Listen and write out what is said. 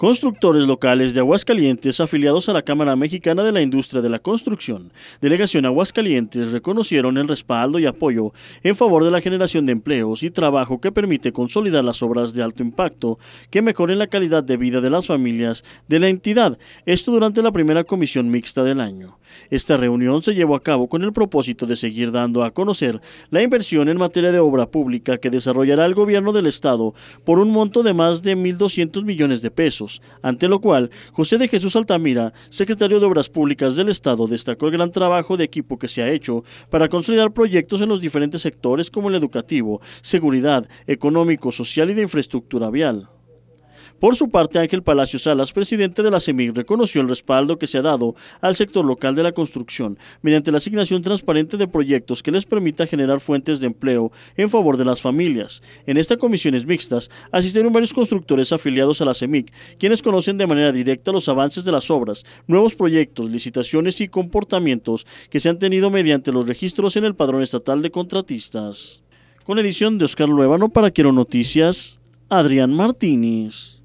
Constructores locales de Aguascalientes, afiliados a la Cámara Mexicana de la Industria de la Construcción, Delegación Aguascalientes, reconocieron el respaldo y apoyo en favor de la generación de empleos y trabajo que permite consolidar las obras de alto impacto que mejoren la calidad de vida de las familias de la entidad, esto durante la primera comisión mixta del año. Esta reunión se llevó a cabo con el propósito de seguir dando a conocer la inversión en materia de obra pública que desarrollará el gobierno del Estado por un monto de más de 1.200 millones de pesos ante lo cual José de Jesús Altamira, secretario de Obras Públicas del Estado, destacó el gran trabajo de equipo que se ha hecho para consolidar proyectos en los diferentes sectores como el educativo, seguridad, económico, social y de infraestructura vial. Por su parte, Ángel Palacio Salas, presidente de la CEMIC, reconoció el respaldo que se ha dado al sector local de la construcción mediante la asignación transparente de proyectos que les permita generar fuentes de empleo en favor de las familias. En estas comisiones mixtas asistieron varios constructores afiliados a la CEMIC, quienes conocen de manera directa los avances de las obras, nuevos proyectos, licitaciones y comportamientos que se han tenido mediante los registros en el Padrón Estatal de Contratistas. Con edición de Oscar Luevano para Quiero Noticias, Adrián Martínez.